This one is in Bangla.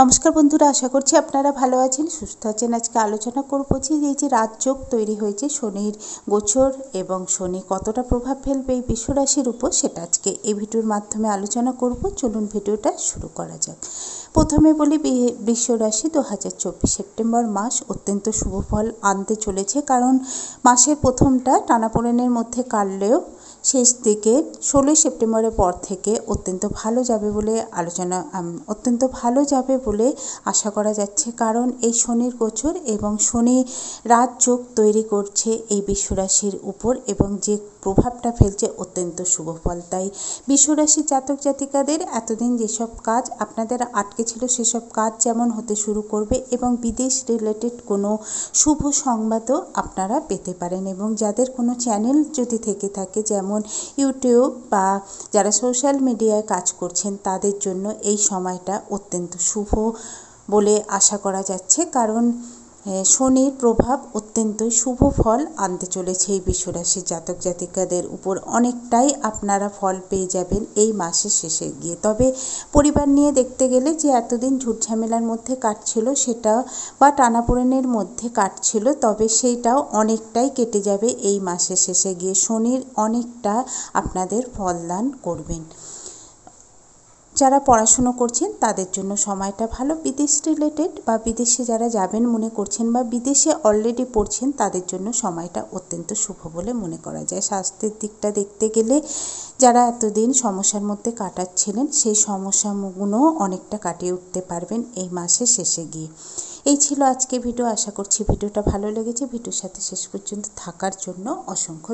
নমস্কার বন্ধুরা আশা করছি আপনারা ভালো আছেন সুস্থ আছেন আজকে আলোচনা করব যে এই যে রাজযোগ তৈরি হয়েছে শনির গোচর এবং শনি কতটা প্রভাব ফেলবে এই বিশ্বরাশির উপর সেটা আজকে এই ভিডিওর মাধ্যমে আলোচনা করব চলুন ভিডিওটা শুরু করা যাক প্রথমে বলি বিশ্বরাশি দু হাজার চব্বিশ সেপ্টেম্বর মাস অত্যন্ত শুভ ফল আনতে চলেছে কারণ মাসের প্রথমটা টানাপোড়েনের মধ্যে কাটলেও শেষ দিকে ষোলোই সেপ্টেম্বরের পর থেকে অত্যন্ত ভালো যাবে বলে আলোচনা অত্যন্ত ভালো যাবে বলে আশা করা যাচ্ছে কারণ এই শনির গোচর এবং শনি রাজযোগ তৈরি করছে এই বিশ্বরাশির উপর এবং যে প্রভাবটা ফেলছে অত্যন্ত শুভ ফল তাই বিশ্বরাশি জাতক জাতিকাদের এতদিন যেসব কাজ আপনাদের আটকে ছিল সেসব কাজ যেমন হতে শুরু করবে এবং বিদেশ রিলেটেড কোনো শুভ সংবাদও আপনারা পেতে পারেন এবং যাদের কোনো চ্যানেল যদি থেকে থাকে যেমন ইউটিউব বা যারা সোশ্যাল মিডিয়ায় কাজ করছেন তাদের জন্য এই সময়টা অত্যন্ত শুভ বলে আশা করা যাচ্ছে কারণ শনির প্রভাব অত্যন্তই শুভ ফল আনতে চলেছে এই বিশ্বরাশির জাতক জাতিকাদের উপর অনেকটাই আপনারা ফল পেয়ে যাবেন এই মাসের শেষে গিয়ে তবে পরিবার নিয়ে দেখতে গেলে যে এতদিন ঝুটঝামেলার মধ্যে কাটছিল সেটা বা টানাপোড়েনের মধ্যে কাটছিল তবে সেইটাও অনেকটাই কেটে যাবে এই মাসের শেষে গিয়ে শনির অনেকটা আপনাদের ফলদান করবেন যারা পড়াশুনো করছেন তাদের জন্য সময়টা ভালো বিদেশ রিলেটেড বা বিদেশে যারা যাবেন মনে করছেন বা বিদেশে অলরেডি পড়ছেন তাদের জন্য সময়টা অত্যন্ত শুভ বলে মনে করা যায় স্বাস্থ্যের দিকটা দেখতে গেলে যারা এতদিন সমস্যার মধ্যে কাটাচ্ছিলেন সেই সমস্যাগুলো অনেকটা কাটিয়ে উঠতে পারবেন এই মাসের শেষে গিয়ে এই ছিল আজকে ভিডিও আশা করছি ভিডিওটা ভালো লেগেছে ভিডিওর সাথে শেষ পর্যন্ত থাকার জন্য অসংখ্য